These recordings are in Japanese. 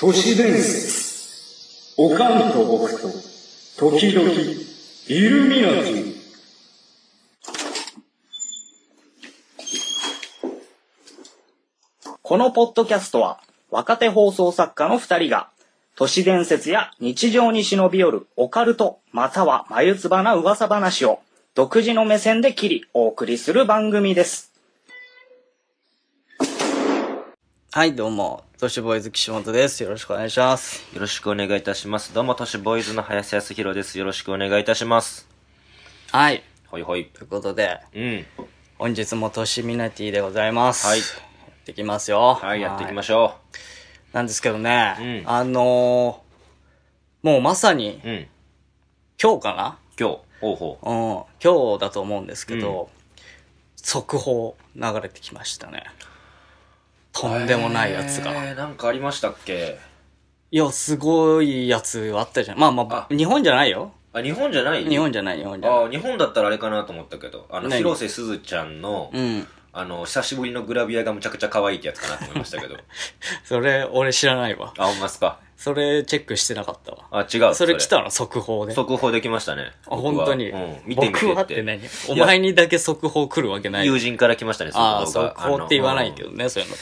都市伝説、おかんと僕と、時々、イルミナティ。このポッドキャストは、若手放送作家の二人が、都市伝説や日常に忍び寄るオカルト、または眉唾な噂話を、独自の目線で切り、お送りする番組です。はい、どうも、都市ボーイズ岸本です。よろしくお願いします。よろしくお願いいたします。どうも、都市ボーイズの林康弘です。よろしくお願いいたします。はい。ほいほい。ということで、うん。本日も都市ミナティでございます。はい。やってきますよ。はい、はい、やっていきましょう。なんですけどね、うん、あのー、もうまさに、うん、今日かな今日。ほうほう。うん。今日だと思うんですけど、うん、速報流れてきましたね。とんでもないやつが。えー、なんかありましたっけいや、すごいやつあったじゃん。まあまあ、あ日本じゃないよ。あ、日本じゃない日本じゃない、日本じゃない。あ、日本だったらあれかなと思ったけど、あの、ね、広瀬すずちゃんの、うん。あの、久しぶりのグラビアがむちゃくちゃ可愛いってやつかなと思いましたけど。それ、俺知らないわ。あ、ほんまっすか。それチェックしてなかったわ。あ、違う。それ来たの速報で。速報できましたね。あ、本当に。うん。見てみて僕はって何お前にだけ速報来るわけない。友人から来ましたね、速報が。あ、速報って言わないけどね、そういうの。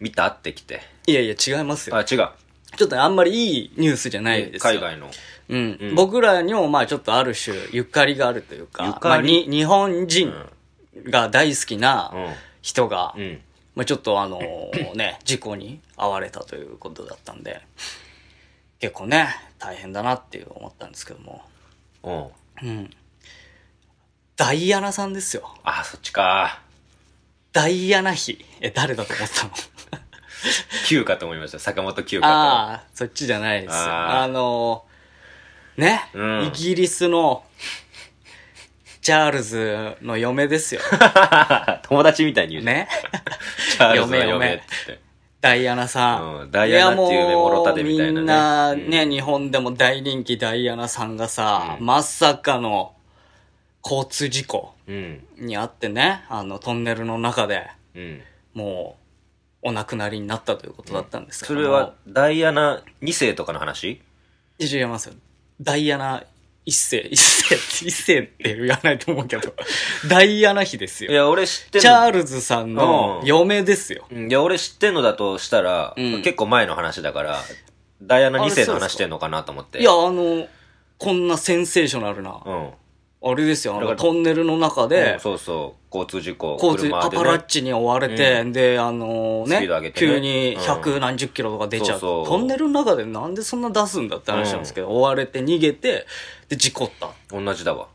見たって来て。いやいや、違いますよ。あ、違う。ちょっとあんまりいいニュースじゃないですよ。海外の。うん。僕らにもまあちょっとある種、ゆかりがあるというか、まあ、に日本人が大好きな人が、うんまあ、ちょっとあの ね、事故に遭われたということだったんで、結構ね、大変だなっていう思ったんですけども。うん。ダイアナさんですよ。ああ、そっちか。ダイアナ妃。え、誰だと思ったの Q かと思いました。坂本九か。ああ、そっちじゃないです。ああのー、ね、うん、イギリスのチャールズの嫁ですよ。友達みたいに言うね。チャールズの嫁って。ダイアナさん。うんダイアナっていう夢もろたてみたいなねみんなね、日本でも大人気ダイアナさんがさ、うんまさかの交通事故にあってね、あの、トンネルの中でうん。もうお亡くなりになったということだったんですけそどそれは、ダイアナ2世とかの話違いますよ。ダイアナ一世、一世、一世って言わないと思うけど、ダイアナ妃ですよ。いや、俺知ってんの。チャールズさんの嫁ですよ。いや、俺知ってんのだとしたら、うん、結構前の話だから、ダイアナ二世の話してんのかなと思って。いや、あの、こんなセンセーショナルな、うん、あれですよ、あのトンネルの中で、そうそう交通事故交通、パパラッチに追われて、で、あのーねね急に百何十キロとか出ちゃう。そうそうトンネルの中でなんでそんな出すんだって話なんですけど、追われて逃げて、で、事故った。同じだわ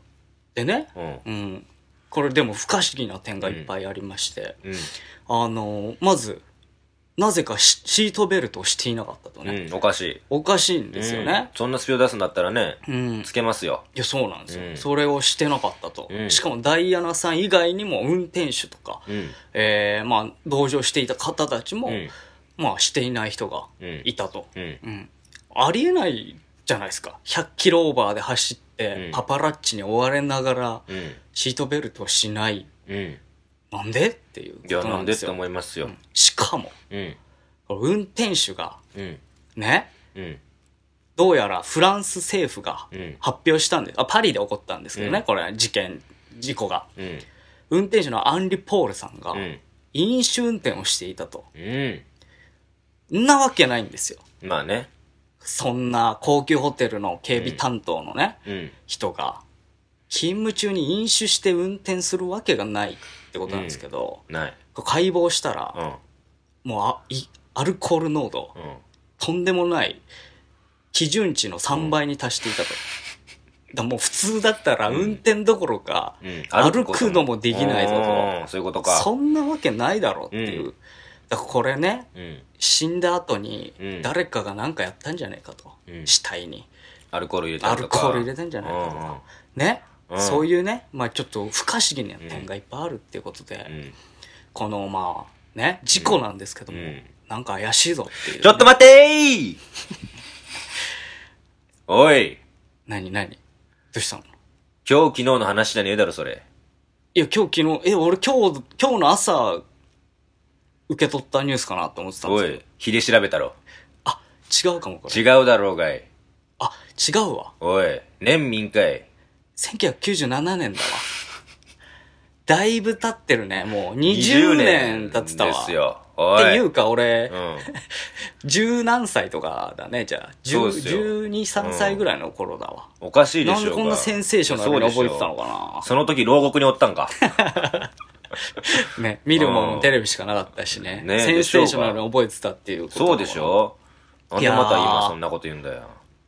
でね、うんうん。これでも不可思議な点がいっぱいありまして、うんあのまず、なぜかシートベルトをしていなかったとね。うん、おかしい。おかしいんですよね。うん、そんなスピード出すんだったらね、うん、つけますよ。いや、そうなんですよ。それをしてなかったと。しかもダイアナさん以外にも運転手とか、うん、えー、まあ、同乗していた方たちも、まあ、していない人がいたと。うんありえないじゃないですか。100キロオーバーで走って、パパラッチに追われながら、シートベルトをしない。うんなんでっていうことなんですよ。いや、なんでって思いますよ。うん、しかも、うん、運転手が、うん、ね、うん、どうやらフランス政府が発表したんです、あパリで起こったんですけどね、これ事件事故が、運転手のアンリ・ポールさんが、飲酒運転をしていたと、うん、なわけないんですよまあねそんな高級ホテルの警備担当のね、人が勤務中に飲酒して運転するわけがないってことなんですけど、うん、ない解剖したら、うん、もうあいアルコール濃度、うん、とんでもない基準値の3倍に達していたと。だもう普通だったら運転どころか、歩くのもできないぞと、そういうことかそんなわけないだろうっていう、だからこれね、死んだ後に誰かが何かやったんじゃないかと、死体にアルコール入れたんじゃないかとか、ねそういうね、まあ、ちょっと不可思議な点がいっぱいあるっていうことで、このまあね事故なんですけども、なんか怪しいぞっていう、ね、ちょっと待ってー おい何何どうしたの今日昨日の話じゃねえだろそれいや今日昨日え俺今日今日の朝受け取ったニュースかなと思ってたんですけどおいひで調べたろあ違うかもこれ違うだろうがいあ違うわおい年民かい1997年だわ。だいぶ経ってるね。もう20年経ってたわ。ですよ。っていうか俺、十、うん、何歳とかだね、じゃあ。十、十二、三歳ぐらいの頃だわ。うん、おかしいでしょなんでこんなセンセーショナルに覚えてたのかなその時牢獄におったんか。ね、見るもん、テレビしかなかったしね。ねセンセーショナルに覚えてたっていうこと。そうでしょなんでまた今そんなこと言うんだよ。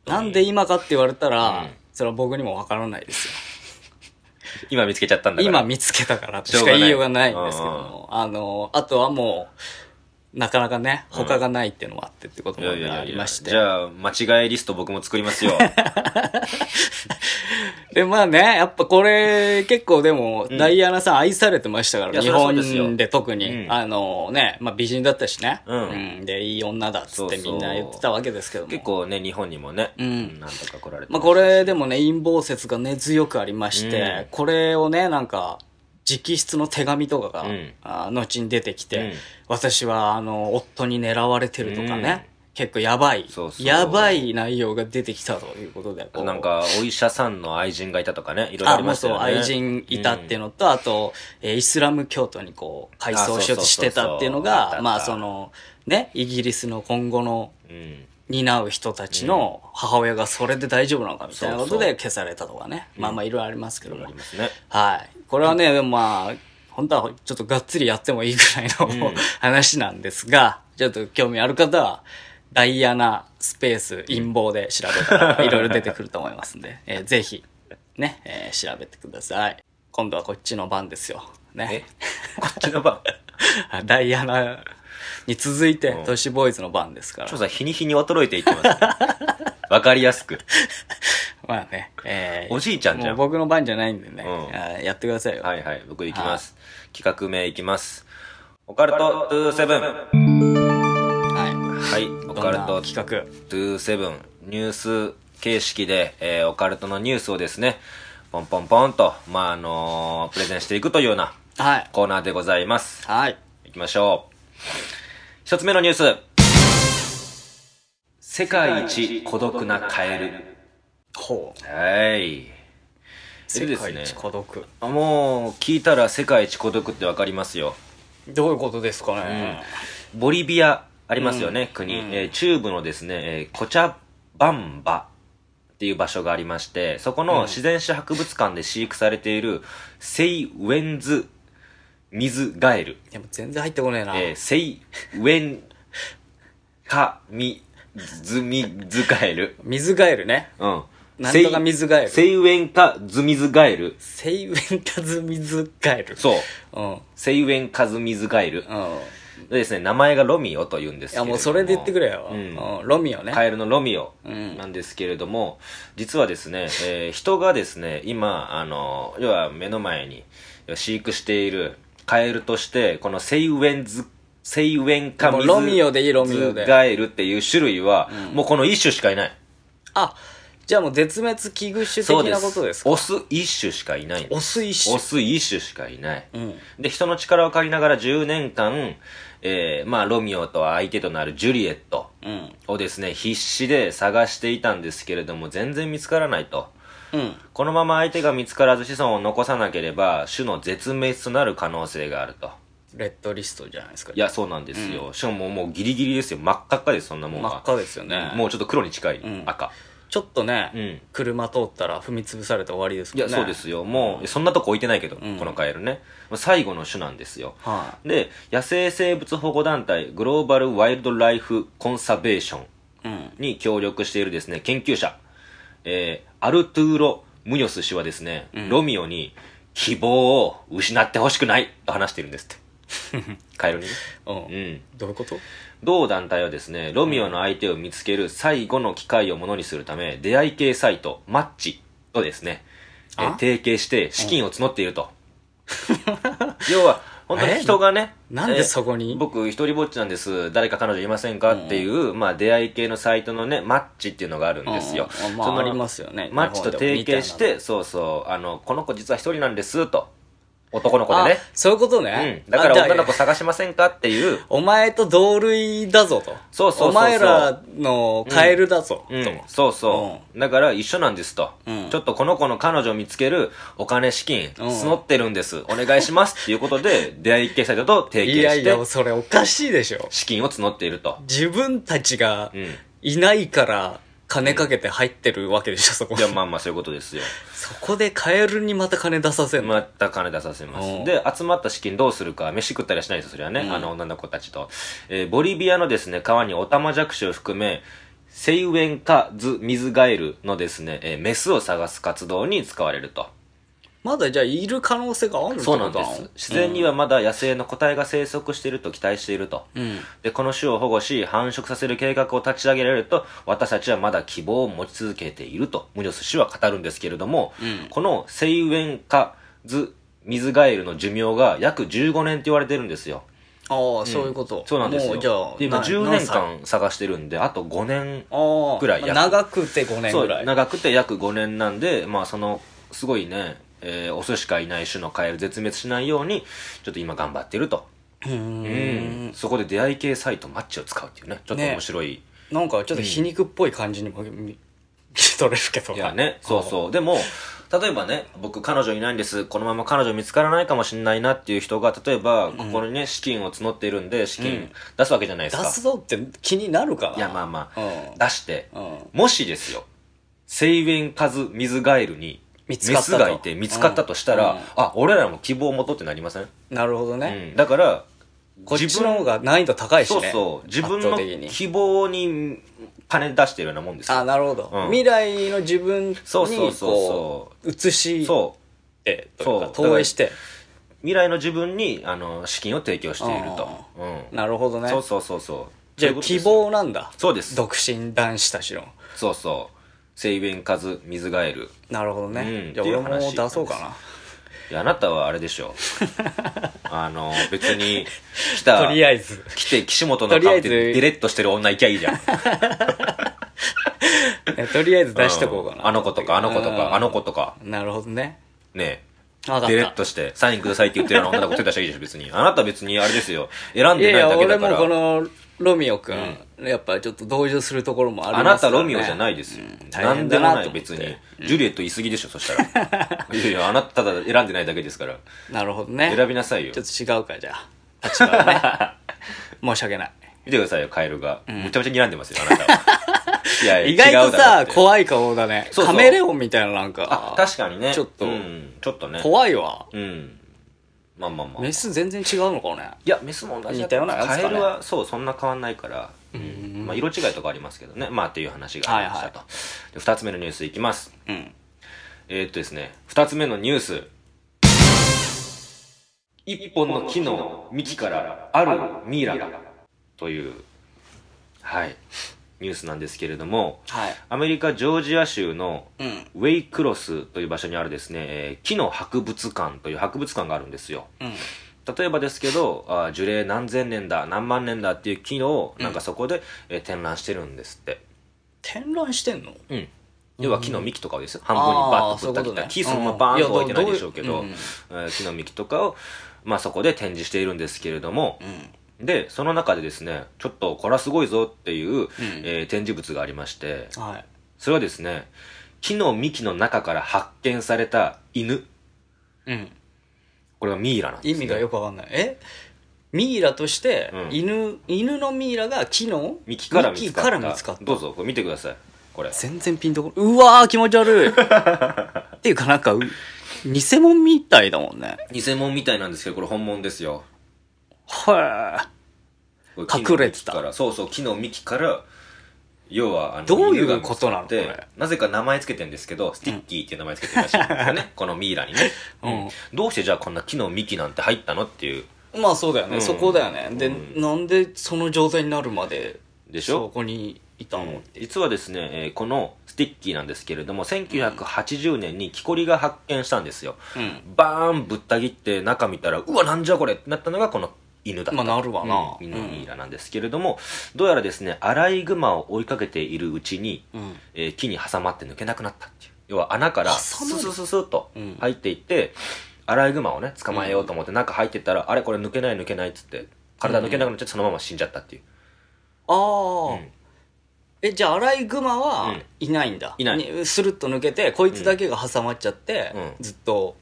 なんで今かって言われたら、うんそれは僕にもわからないですよ。今見つけちゃったんだから。今見つけたからとしか言いようがないんですけども。あの、あとはもう、なかなかね、他がないっていうのもあってってこともありまして。じゃあ、間違いリスト僕も作りますよ。で、まあね、やっぱこれ、結構でも、ダイアナさん愛されてましたから、日本で特に、あのね、まあ美人だったしね、うん、で、いい女だっつってみんな言ってたわけですけども。結構ね、日本にもね、うん、なんとか来られてまあこれでもね、陰謀説が根強くありまして、これをね、なんか、直筆の手紙とかが、うん、あ後に出てきて、うん、私はあの夫に狙われてるとかね、うん、結構やばいやばい内容が出てきたということでなんかお医者さんの愛人がいたとかねいろいろありましたよね愛人いたっていうのと、あと、えー、イスラム教徒にこう改装しようとしてたっていうのがまあそのねイギリスの今後の、担う人たちの母親がそれで大丈夫なのかみたいなことで消されたとかね、まあまあいろいろありますけども、ね、はいこれはね、でもまあ、本当はちょっとがっつりやってもいいぐらいの、うん話なんですが、ちょっと興味ある方は、ダイアナスペース陰謀で調べたらいろいろ出てくると思いますんで、えーぜひ、ね、えー調べてください。今度はこっちの番ですよ。ね。こっちの番。ダイアナに続いて、トシ都市ボーイズの番ですから。ちょっとさ日に日に衰えていきますね。わかりやすく。まあね、えー、おじいちゃんじゃん。僕の番じゃないんでね、うん、やってくださいよ。はいはい、僕いきます。企画名いきます。オカルト27。はい。はい、オカルト企画27。ニュース形式で、えー、オカルトのニュースをですね、ポンポンポンと、まあ、あのー、プレゼンしていくというような、はい。コーナーでございます。はい。いきましょう。一つ目のニュース。世界一孤独なカエル。ほうはい世界一孤独、ね、もう聞いたら世界一孤独って分かりますよどういうことですかね、うん、ボリビアありますよね、うん、国、うん、えー、中部のですね、えー、コチャバンバっていう場所がありましてそこの自然史博物館で飼育されているセイウェンズ水ガエルでも全然入ってこねえな、えー、セイウェンカミズミズガエル水ガエルねうんとか水ガエル。セイウェンカズミズガエル。セイウェンカズミズガエル。そう。セイウェンカズミズガエル。でですね、名前がロミオというんですいけや、ももうそれで言ってくれよ。うんロミオね。カエルのロミオなんですけれども、実はですね、えー人がですね、今、あの、要は目の前に飼育しているカエルとして、このセイウェンズ、セイウェンカロミオでいロミオズガエルっていう種類は、もうこの一種しかいない。あ、じゃあもう絶滅危惧種的なことですかオス一種しかいないオス一種オス一種しかいない、うん、で人の力を借りながら10年間、えー、まあロミオと相手となるジュリエットをですね、うん、必死で探していたんですけれども全然見つからないと、うん、このまま相手が見つからず子孫を残さなければ種の絶滅となる可能性があるとレッドリストじゃないですかいやそうなんですよ、しかももうギリギリですよ真っ赤っかですそんなもんは真っ赤ですよねもうちょっと黒に近い、赤ちょっとね、うん、車通ったら踏み潰されて終わりですもんねいやそうですよもうそんなとこ置いてないけど、うん、このカエルね最後の種なんですよ、はで野生生物保護団体グローバルワイルドライフコンサベーションに協力しているですね研究者、えー、アルトゥーロ・ムニョス氏はですね、うん、ロミオに希望を失ってほしくないと話しているんですってカエルにね、うん、どういうこと同団体はですね、ロミオの相手を見つける最後の機会をものにするため、出会い系サイト、マッチとですね、え提携して資金を募っていると。要は、本当に人がね、なんでそこに僕一人ぼっちなんです、誰か彼女いませんかっていう、まあ出会い系のサイトのね、マッチっていうのがあるんですよ。つまありまマッチと提携して、そうそう、あの、この子実は一人なんです、と。男の子でね。そういうことね。うん。だから女の子探しませんかっていう。お前と同類だぞと。そうそうそうお前らのカエルだぞ、うん、と、うん。そうそう、うん、だから一緒なんですと、ちょっとこの子の彼女を見つけるお金資金、募ってるんです。お願いしますっていうことで、出会い系サイトと提携して。いやいや、それおかしいでしょ。資金を募っていると。自分たちがいないから、金かけて入ってるわけでしょ、そこ。いや、まあまあ、そういうことですよ。そこでカエルにまた金出させるのまた金出させます。で、集まった資金どうするか、飯食ったりはしないですよ、それはね。うんあの、女の子たちと。えーボリビアのですね、川にオタマジャクシを含め、セイウエンカズミズガエルのですね、えーメスを探す活動に使われると。まだじゃあいる可能性があるそうなんです自然にはまだ野生の個体が生息していると期待していると、うん、でこの種を保護し繁殖させる計画を立ち上げられると私たちはまだ希望を持ち続けているとムニョス氏は語るんですけれども、うん、このセイウェンカズミズガエルの寿命が約15年って言われてるんですよああ、そういうこと。そうなんですよ。じゃあ、今10年間探してるんで、あと5年ぐらい長くて5年ぐらい。長くて約5年なんで、まあその、すごいね、えー、オスしかいない種のカエル絶滅しないように、ちょっと今頑張ってると。うん。そこで出会い系サイトマッチを使うっていうね、ちょっと面白い。ね、なんかちょっと皮肉っぽい感じにも、うん、取れるけど。いやね、そうそう。でも、例えばね、僕彼女いないんです、このまま彼女見つからないかもしれないなっていう人が、例えば、ここにね、うん、資金を募っているんで、資金出すわけじゃないですか。出すぞって気になるかないや、まあまあ、出して、もしですよ、セイウェンカズミズガエルに、見つかったスがいて見つかったとしたら、うんうんあ俺らも希望を持とうってなりません、なるほどね、うん、だから自分の方が難易度高いしねそうそう自分の希望に金出してるようなもんですあなるほど、うん未来の自分にそうそうそうそう映しそうかそう投影して未来の自分にあの資金を提供しているとうんなるほどねそうそうそうそうじゃあ希望なんだそうです独身男子たちのそうそうセイベンカズミガエルなるほどね、うん、じゃあ俺も出そうかないやあなたはあれでしょ あの別に来たとりあえず来て岸本の顔ってデレッとしてる女いきゃいいじゃん とりあえず出しとこうかな、うん、あの子とかあの子とかあの子とかなるほどねねえデレッとして、サインくださいって言ってるような女の子手出したらいいでしょ、別に。あなた別にあれですよ。選んでないだけだから。俺もこの、ロミオくん、やっぱちょっと同情するところもありあなたロミオじゃないですよ。な、んでもない、別に。ジュリエット言いすぎでしょ、そしたら。いやいや、あなたただ選んでないだけですから。なるほどね選びなさいよ。ちょっと違うかじゃあ立場ね 申し訳ない見てくださいよ、カエルが。むちゃめちゃ睨んでますよ、あなたは。いや意いや、意外とさ怖い顔だねカメレオンみたいななんかあ、確かにね。ちょっとうんちょっとね。怖いわうん。まあまあまあメス全然違うのかねいやメスも同じ似たようなやつねカエルはそうそんな変わんないから、うんまあ、色違いとかありますけどねまあっていう話がありましたと、で2つ目のニュースいきますうんえー、っとですね2つ目のニュース一本の木の幹からあるミイラがというはいニュースなんですけれども、はい、アメリカ・ジョージア州のウェイクロスという場所にあるですね、えー、木の博物館という博物館があるんですよ。うん例えばですけどあ樹齢何千年だ何万年だっていう木能をなんかそこで、うん、え展覧してるんですって展覧してんのうん要は木の幹とかですよ、半分にバッとぶった切った、木そのままバーンと置いてないでしょうけど、うん、木の幹とかを、まあ、そこで展示しているんですけれども、うんで、その中でですね、ちょっとこれはすごいぞっていう、うん、えー、展示物がありまして、はい、それはですね、木の幹の中から発見された犬。うん。これはミイラなんです、ね、意味がよくわかんない。えミイラとして、犬、うん、犬のミイラが木の幹から見つかった。どうぞ、これ見てください。これ。全然ピンとこうわー、気持ち悪い。っていうかなんか、偽物みたいだもんね。偽物みたいなんですけど、これ本物ですよ。はい。隠れてたそうそう木の幹から要はあのどういうことなのって、なぜか名前つけてんですけどスティッキーっていう名前つけてるらしいんですよね、このミイラにね、うん、どうしてじゃあこんな木の幹なんて入ったのっていうまあそうだよね、そこだよねで、なんでその状態になるまででしょそこにいたの、実はですね、えこのスティッキーなんですけれども1980年に木こりが発見したんですよ、バーンぶった切って中見たらうわなんじゃこれってなったのがこの犬だったまあなるわなうん、犬ミイラなんですけれども、どうやらですねアライグマを追いかけているうちに、うんえー木に挟まって抜けなくなったっていう要は穴からス挟スススッとう入っていって、アライグマをね捕まえようと思って中入ってったら、あれこれ抜けない抜けないっつって体抜けなくなっちゃってそのまま死んじゃったっていう、ああ、えじゃあアライグマはいないんだ、いないスルッと抜けてこいつだけが挟まっちゃって、うんずっと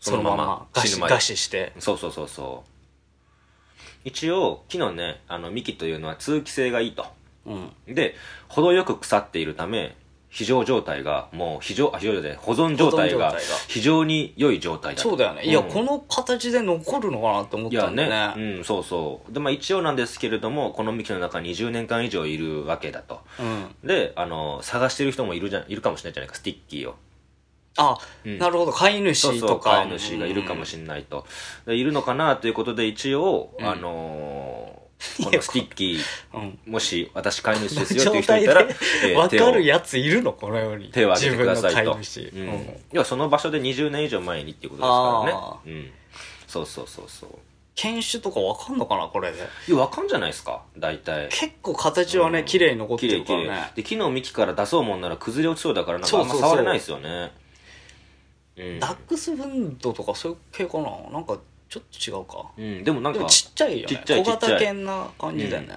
そのまま餓死死ぬ死してそうそうそうそう一応木のねあの幹というのは通気性がいいと、うん、で程よく腐っているため非常状態がもう非常あ非常状態保存状態が非常に良い状態だそうだよね、うん、いやこの形で残るのかなと思ったんだよねねうんそうそうでまあ一応なんですけれどもこの幹の中に20年間以上いるわけだと、うん、であの探してる人もいるじゃいるかもしれないじゃないかスティッキーをあ、うん、なるほど飼い主とか飼い主がいるかもしれないと、うん、いるのかなということで一応、あのー、こ のスティッキー、もし私飼い主ですよっていう人いたら、えー、分かるやついるのこのように手を挙げてくださいと、要はその場所で20年以上前にっていうことですからね、そうそうそうそう犬種とかわかんのかなこれでいやわかんじゃないですか大体結構形はね、うん、綺麗に残ってるからねで木の幹から出そうもんなら崩れ落ちそうだからなんかあんま触れないですよねダックスフンドとかそういう系かななんかちょっと違うか、うん、でもなんかちっちゃいよね小型犬な感じだよね、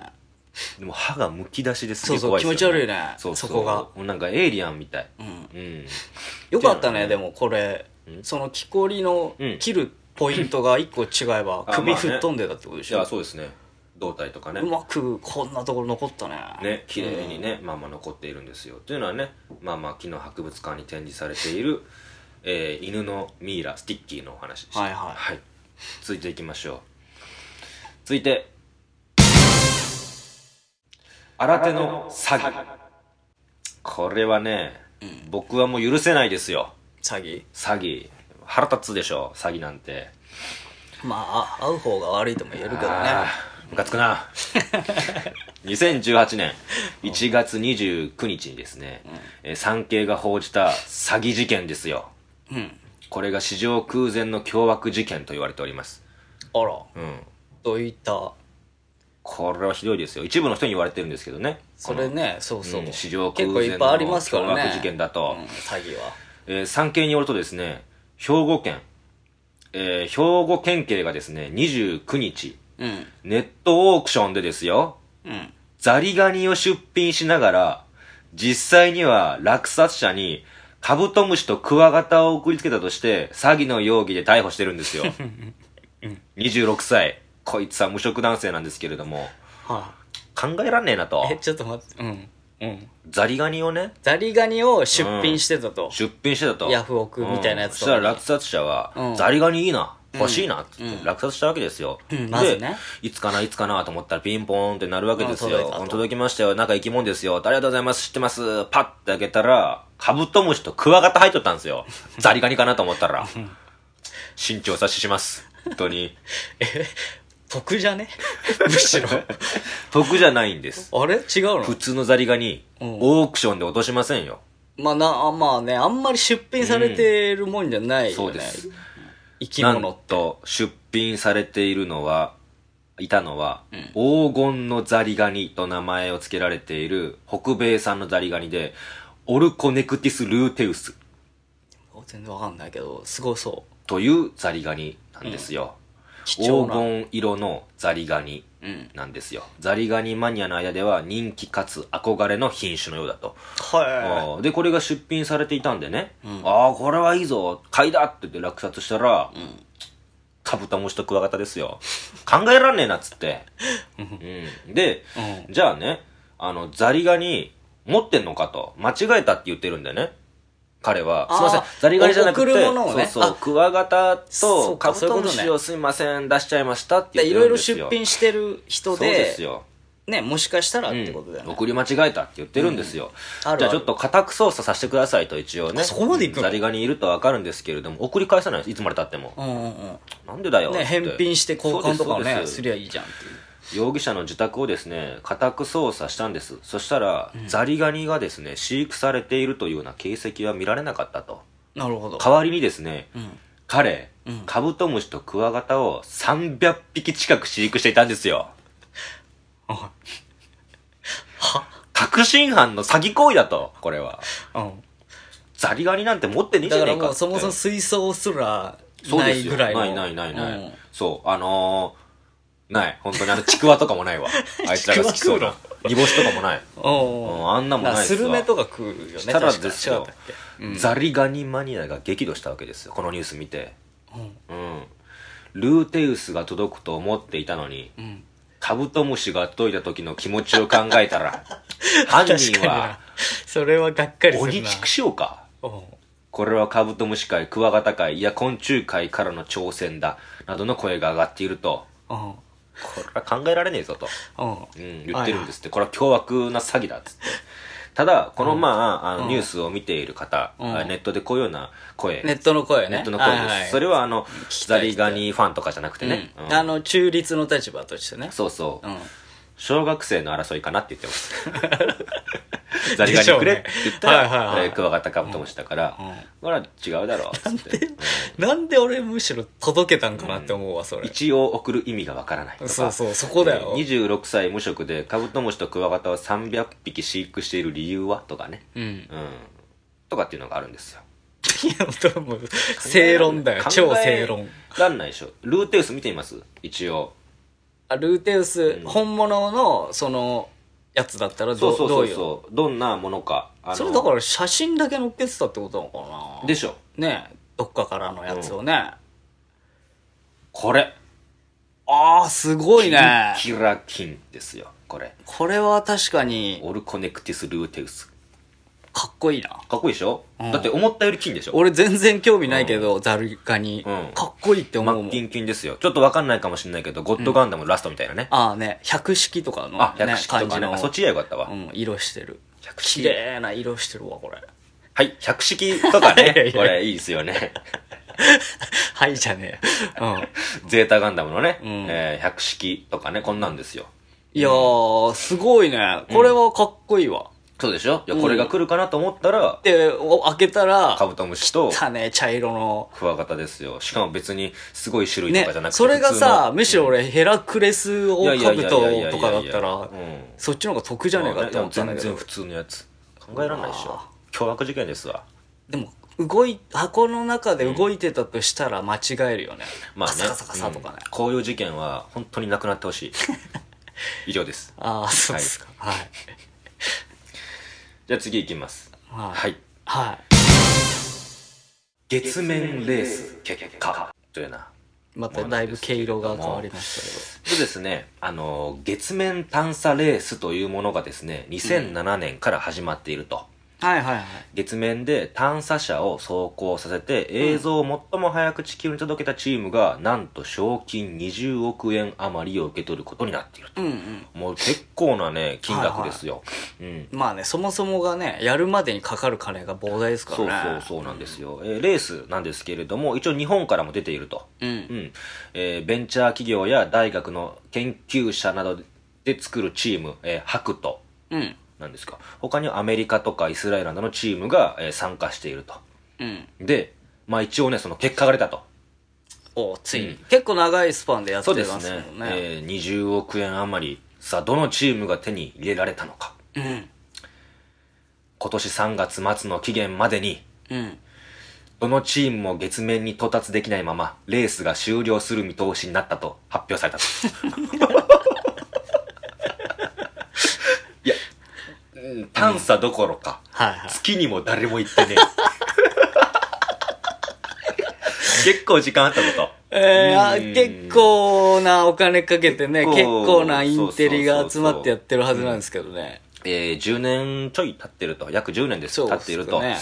うん、でも歯がむき出しですごい怖い、ね、そうそう気持ち悪いねそこがもうなんかエイリアンみたい、うんよかったねでもこれ、その木こりの切るポイントが1個違えば 首吹っ飛んでたってことでしょ、まあそうですね胴体とかねうまくこんなところ残ったねね綺麗にね、まあまあ残っているんですよというのはねまあまあ木の博物館に展示されているえー、犬のミイラスティッキーのお話でした、はいはい、はい、続いていきましょう続いて新手の詐欺これはね、うん、僕はもう許せないですよ詐欺詐欺腹立つでしょ詐欺なんてまあ会う方が悪いとも言えるけどねムカつくな2018 年1月29日にですね、うん、産経が報じた詐欺事件ですようん。これが史上空前の凶悪事件と言われております。あら。うん。どういったこれはひどいですよ。一部の人に言われてるんですけどね。それね、そうそう。うん、史上空前の凶悪事件だと。ねうん、詐欺は。えー、産経によるとですね、兵庫県、えー、兵庫県警がですね、29日、うん、ネットオークションでですよ、うん、ザリガニを出品しながら、実際には落札者にカブトムシとクワガタを送りつけたとして、詐欺の容疑で逮捕してるんですよ。26歳。こいつは無職男性なんですけれども。はあ、考えらんねえなと。え、ちょっと待って、うん。うん、ザリガニをねザリガニを出品してたと、うん、出品してたとヤフオクみたいなやつうん、そしたら落札者は、ザリガニいいな欲しいなっって落札したわけですよ。うん、まね。いつかないつかなと思ったらピンポーンってなるわけですよ。届きましたよ。仲いきもんですよ。ありがとうございます。知ってます。パッて開けたら、カブトムシとクワガタ入っとったんですよ。ザリガニかなと思ったら。身長察しします。本当に。え得じゃね むしろ。得じゃないんです。あれ違うの普通のザリガニ、うん、オークションで落としませんよ。まあな、まあね、あんまり出品されてるもんじゃないよね。うん、そうです。生き物なんと出品されているのは、いたのは、黄金のザリガニと名前を付けられている北米産のザリガニで、オルコネクティス・ルーテウス全然わかんないけど、すごそう。というザリガニなんですよ。黄金色のザリガニ。なんですよ、うん、ザリガニマニアの間では人気かつ憧れの品種のようだとはいでこれが出品されていたんでね、うん、ああこれはいいぞ買いだって言って落札したら、うん、カブタムシとクワガタですよ考えらんねえなっつって、うん、で、じゃあねあのザリガニ持ってんのかと間違えたって言ってるんでね彼は、すみません、ザリガニじゃなくて、ね、そうそう、クワガタとカブトムシをすみません、出しちゃいましたって言っていろいろ出品してる人で、そうですよ。ね、もしかしたらってことだよね、うん、送り間違えたって言ってるんですよ、うん、あるあるじゃあちょっと家宅捜査させてくださいと一応ねそこまでいくザリガニいると分かるんですけれども送り返さないですいつまでたっても、うんうんうん、なんでだよ、ね、返品して交換とかねすりゃいいじゃんっていう容疑者の自宅をですね家宅捜査したんですそしたら、うん、ザリガニがですね飼育されているというような形跡は見られなかったとなるほど代わりにですね、うん、彼、うん、カブトムシとクワガタを300匹近く飼育していたんですよは確信犯の詐欺行為だとこれは、うん、ザリガニなんて持ってねえじゃねえかだからもうそもそも水槽すらないぐらいのないないないない、そうあのーない。本当に。あの、ちくわとかもないわ。あいつらが好きそうな。煮干しとかもない。うん、あんなもないですスルメとか食うよね。したらですよ、ザリガニマニアが激怒したわけですよ。このニュース見て。うん。ルーテウスが届くと思っていたのに、カブトムシが届いた時の気持ちを考えたら、犯人は、それはがっかりする鬼畜生か。これはカブトムシ界、クワガタ界、いや昆虫界からの挑戦だ、などの声が上がっていると。これは考えられねえぞと、うん、言ってるんですって、これは凶悪な詐欺だっつって。ただ、この、まあ、あのニュースを見ている方、ネットでこういうような声。ネットの声ね。ネットの声です。それは、あの、ザリガニファンとかじゃなくてね。あの、中立の立場としてね。そうそう。小学生の争いかなって言ってます。ザリガニくれって言ったら、ねはいはいクワガタカブトムシだから、ほら、違うだろうなんで俺むしろ届けたんかなって思うわ、それ。一応送る意味がわからないそうそう、そこだよ。26歳無職でカブトムシとクワガタを300匹飼育している理由はとかね。うん。とかっていうのがあるんですよ。いや、もう、正論だよ。超正論。分かんないでしょ。ルーテウス見てみます一応。ルーテウス、うん本物のそのやつだったらどそうそうそどううそうどんなものかそれだから写真だけ載っけてたってことなのかなでしょねえどっかからのやつをね、これああすごいねキラキンですよこれこれは確かにオルコネクティス・ルーテウスかっこいいな。かっこいいでしょ、うんだって思ったより金でしょ俺全然興味ないけど、ザルガニ、うんかっこいいって思うも真キン金金ですよ。ちょっとわかんないかもしれないけど、ゴッドガンダムのラストみたいなね。ああね、百式とかの、ね、あ、百式とかね。あそっちがよかったわ。うん、色してる。百式綺麗な色してるわ、これ。はい、百式とかね。これいいですよね。はいじゃねえ。うん。ゼータガンダムのね、んえー百式とかね、こんなんですよ。いやー、すごいね。これはかっこいいわ。そうでしょいや、これが来るかなと思ったら、で、お開けたら、カブトムシと、たね、茶色の。クワガタですよ。しかも別に、すごい種類とかじゃなくて、ね、それがさ、むしろ俺、ヘラクレスオオカブトとかだったら、そっちの方が得じゃねえかって思ったんだけど。全然普通のやつ。考えられないでしょ。凶悪事件ですわ。でも、動い箱の中で動いてたとしたら間違えるよね、まあねカサカサカサとかね、うん、こういう事件は本当になくなってほしい以上です ああそうですかはいじゃあ次いきます。はい。はい。はい、月面レース結果というな。まただいぶ毛色が変わりましたけど。そうですね、あの、月面探査レースというものがですね、2007年から始まっていると。はいはいはい、月面で探査車を走行させて映像を最も早く地球に届けたチームが、なんと賞金20億円余りを受け取ることになっていると、うんうん、もう結構なね金額ですよ、はいはい、うん、まあねそもそもがねやるまでにかかる金が膨大ですからねそうそうそうなんですよ、うん、えー、レースなんですけれども一応日本からも出ていると、うん、うん、えー、ベンチャー企業や大学の研究者などで作るチーム、えー、ハクト、うんなんですか他にアメリカとかイスラエルなどのチームが、えー参加しているとうん。でまあ一応ねその結果が出たとおついに、結構長いスパンでやってそうですすねもね。えー20億円余りさあどのチームが手に入れられたのか今年3月末の期限までにうん。うん。どのチームも月面に到達できないままレースが終了する見通しになったと発表されたと 探査どころか、はいはい、月にも誰も行ってね 結構時間あったこと。えー、結構なお金かけてね、結構なインテリが集まってやってるはずなんですけどね。えー、10年ちょい経ってると、約10年です、ね、経っていると、うん、え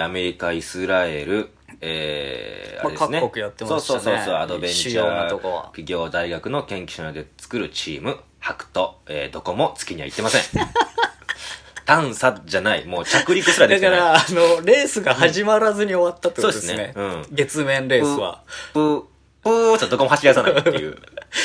ー、アメリカ、イスラエル、えー、まあ、あれですね。各国やってますね。そうそうそうそう、アドベンチャー企業大学の研究者で作るチーム、ハクト、えー、どこも月には行ってません。探査じゃない。もう着陸すらできだない。から、あの、レースが始まらずに終わったってことですね。そうですねうん月面レースは。ぷー、ぷーっとどこも走り出さないっていう。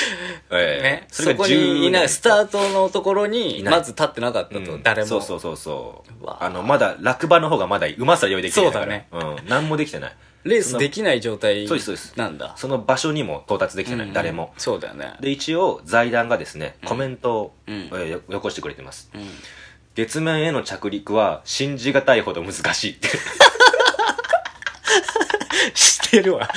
ええね。それがこにいない、スタートのところに、まず立ってなかったと、うん誰も。そうそうそうそうあのまだ落馬の方がまだ馬すら用意できてないからそうだね、うん、何もできてないレースできない状態そうですそうですなんだ。その場所にも到達できてない、うん誰もそうだよね。で一応財団がですねコメントを、うんえーよよこしてくれてます、うん月面への着陸は信じがたいほど難しいって知ってるわ。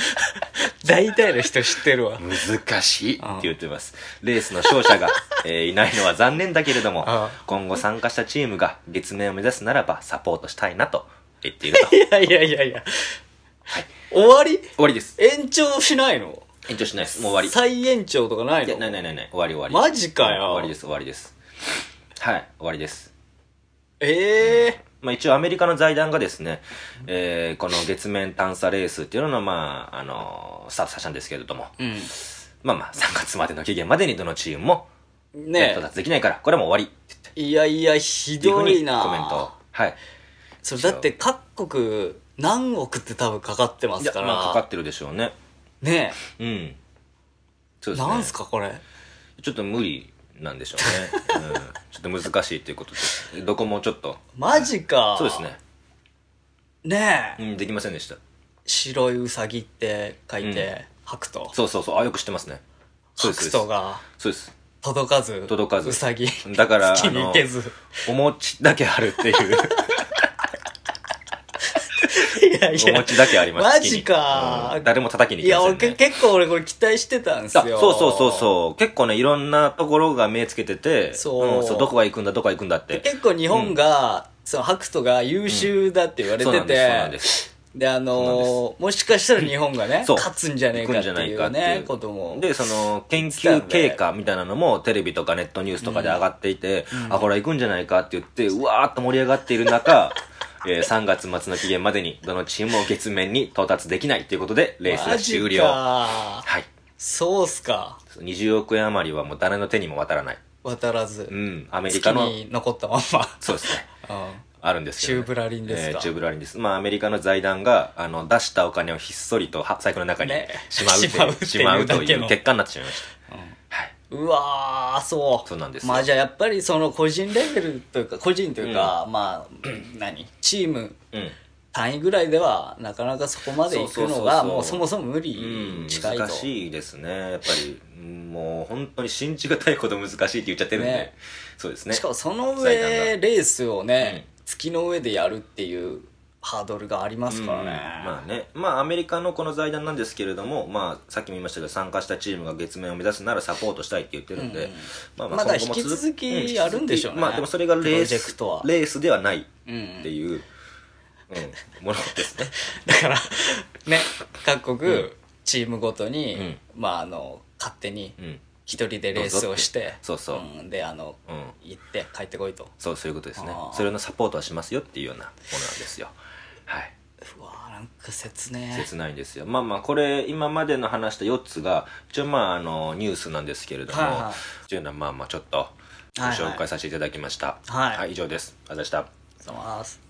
大体の人知ってるわ。難しいって言ってます。レースの勝者が、えーいないのは残念だけれども今後参加したチームが月面を目指すならばサポートしたいなと言っていると。いやいやいやいや。はい。終わり終わりです。延長しないの延長しないです。もう終わり。再延長とかないいや、のないないないない。終わり終わり。マジかよ終わりです、終わりです。はい、終わりです。ええー、まあ一応アメリカの財団がですね、えー、この月面探査レースっていうのの、まあ、あのー、スタートさせたんですけれども、うん、まあまあ、3月までの期限までにどのチームも、ね到達できないから、これも終わりいやいや、ひどいなコメント。はい。それだって各国、何億って多分かかってますから。まあ、かかってるでしょうね。ねえ。うん。そうですね。なんすか、これ。ちょっと無理なんでしょうね、うん、ちょっと難しいということでどこもちょっとマジかそうですねねえ、うん、できませんでした白いうさぎって書いて、白とそうそうそうあよく知ってますねそうです白とがそうです届かず届かずうだから月に行けずお餅だけあるっていういやいや。お餅だけありました。マジか、うん、誰も叩きに行きません、ね、いや、結構俺これ期待してたんですよ。そうそうそうそう。結構ね、いろんなところが目つけてて、そう。うん、そうどこが行くんだ、どこが行くんだって。結構日本が、うん、その、白斗が優秀だって言われてて、うん、そうなんです。であのー、もしかしたら日本がね、勝つんじゃねえかっていうね、ことも。で、その、研究経過みたいなのもテレビとかネットニュースとかで上がっていて、うん、あ、ほら行くんじゃないかって言って、うわーっと盛り上がっている中、えー、3月末の期限までにどのチームも月面に到達できないということで、レースは終了。はい。そうっすか。20億円余りはもう誰の手にも渡らない。渡らず。うん、アメリカの。に残ったまんま。そうですね。うんあるんですけど、ね、チューブラリンですか、えー、チューブラリンです。まあ、アメリカの財団が、あの、出したお金をひっそりとは財布の中にしまう、しまうという結果になってしまいました。うわそうそうなんですまあじゃあやっぱりその個人レベルというか個人というか、まあ何チーム単位ぐらいではなかなかそこまで行くのがもうそもそも無理近いと、難しいですねやっぱりもう本当に信じがたいほど難しいって言っちゃってるんで、ねそうですねしかもその上レースをね、月の上でやるっていうハードルがありますからね、まあねまあアメリカのこの財団なんですけれどもまあさっきも言いましたけど参加したチームが月面を目指すならサポートしたいって言ってるんで、まあまあまだ引き続きやるんでしょうね、まあでもそれがレースレースではないっていう、ものですね だからね各国チームごとに、まああの勝手に、一人でレースをしてそうそう、であの、行って帰ってこいとそうそういうことですねそれのサポートはしますよっていうようなものなんですよはいうわなんか切ね切ないんですよまあまあこれ今までの話した4つが一応まああのニュースなんですけれども、はいはい、というのはまあまあちょっとご紹介させていただきましたはい、はいはい、以上ですありがとうございました